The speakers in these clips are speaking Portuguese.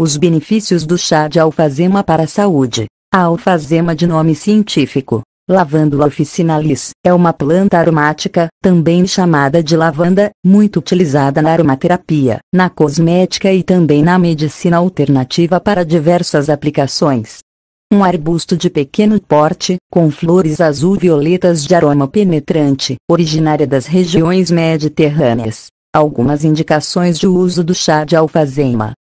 Os benefícios do chá de alfazema para a saúde. A alfazema de nome científico, Lavandula officinalis, é uma planta aromática, também chamada de lavanda, muito utilizada na aromaterapia, na cosmética e também na medicina alternativa para diversas aplicações. Um arbusto de pequeno porte, com flores azul-violetas de aroma penetrante, originária das regiões mediterrâneas. Algumas indicações de uso do chá de alfazema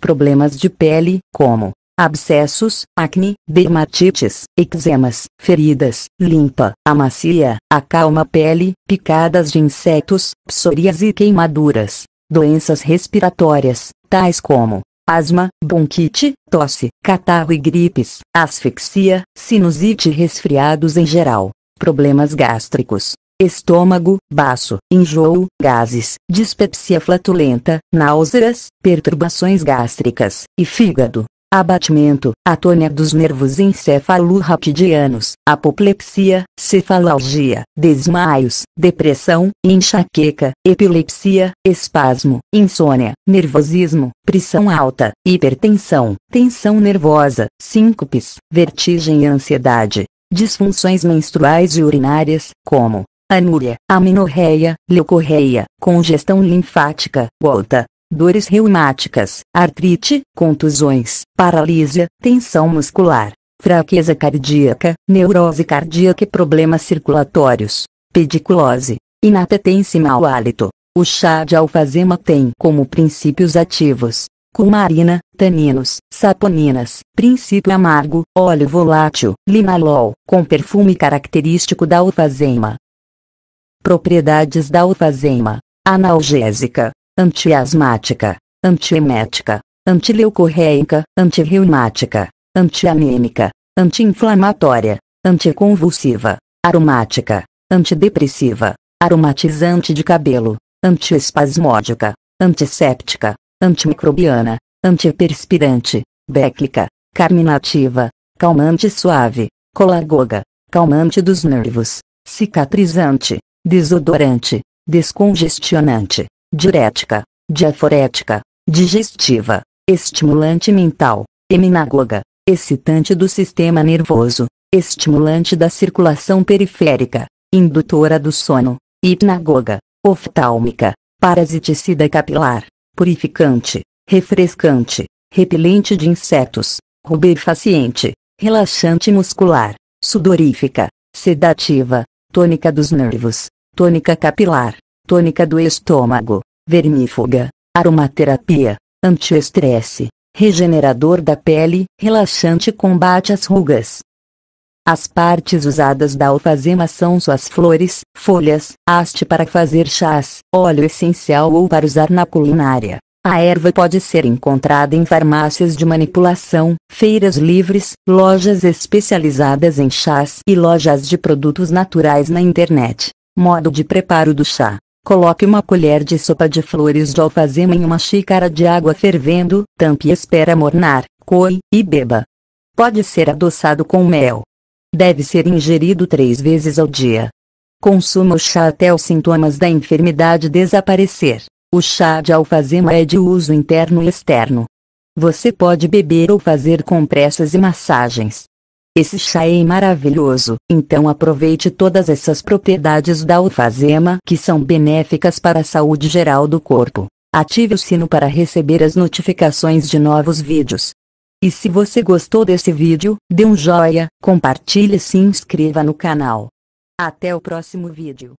problemas de pele, como abscessos, acne, dermatites, eczemas, feridas, limpa, amacia, acalma a pele, picadas de insetos, psorias e queimaduras, doenças respiratórias, tais como asma, bronquite, tosse, catarro e gripes, asfixia, sinusite e resfriados em geral, problemas gástricos, estômago, baço, enjoo, gases, dispepsia flatulenta, náuseas, perturbações gástricas e fígado. Abatimento, atônia dos nervos encefalorraquidianos, apoplepsia, cefalalgia, desmaios, depressão, enxaqueca, epilepsia, espasmo, insônia, nervosismo, pressão alta, hipertensão, tensão nervosa, síncopes, vertigem e ansiedade disfunções menstruais e urinárias, como anúria, aminorreia, leucorreia, congestão linfática, gota, dores reumáticas, artrite, contusões, paralisia, tensão muscular, fraqueza cardíaca, neurose cardíaca e problemas circulatórios, pediculose, inapetência e mau hálito. O chá de alfazema tem como princípios ativos cumarina, taninos, saponinas, princípio amargo, óleo volátil, linalol, com perfume característico da alfazema. Propriedades da alfazema: analgésica, antiasmática, antiemética, antileucorreica, antirreumática, antianêmica, antiinflamatória, anticonvulsiva, aromática, antidepressiva, aromatizante de cabelo, antiespasmódica, antisséptica, antimicrobiana, antiperspirante, béclica, carminativa, calmante suave, colagoga, calmante dos nervos, cicatrizante, desodorante, descongestionante, diurética, diaforética, digestiva, estimulante mental, heminagoga, excitante do sistema nervoso, estimulante da circulação periférica, indutora do sono, hipnagoga, oftálmica, parasiticida capilar, purificante, refrescante, repelente de insetos, rubefaciente, relaxante muscular, sudorífica, sedativa, tônica dos nervos, tônica capilar, tônica do estômago, vermífuga, aromaterapia, antiestresse, regenerador da pele, relaxante combate às rugas. As partes usadas da alfazema são suas flores, folhas, haste para fazer chás, óleo essencial ou para usar na culinária. A erva pode ser encontrada em farmácias de manipulação, feiras livres, lojas especializadas em chás e lojas de produtos naturais na internet. Modo de preparo do chá. Coloque uma colher de sopa de flores de alfazema em uma xícara de água fervendo, tampe e espera mornar, coe e beba. Pode ser adoçado com mel. Deve ser ingerido três vezes ao dia. Consuma o chá até os sintomas da enfermidade desaparecer. O chá de alfazema é de uso interno e externo. Você pode beber ou fazer compressas e massagens. Esse chá é maravilhoso, então aproveite todas essas propriedades da alfazema que são benéficas para a saúde geral do corpo. Ative o sino para receber as notificações de novos vídeos. E se você gostou desse vídeo, dê um joia, compartilhe e se inscreva no canal. Até o próximo vídeo.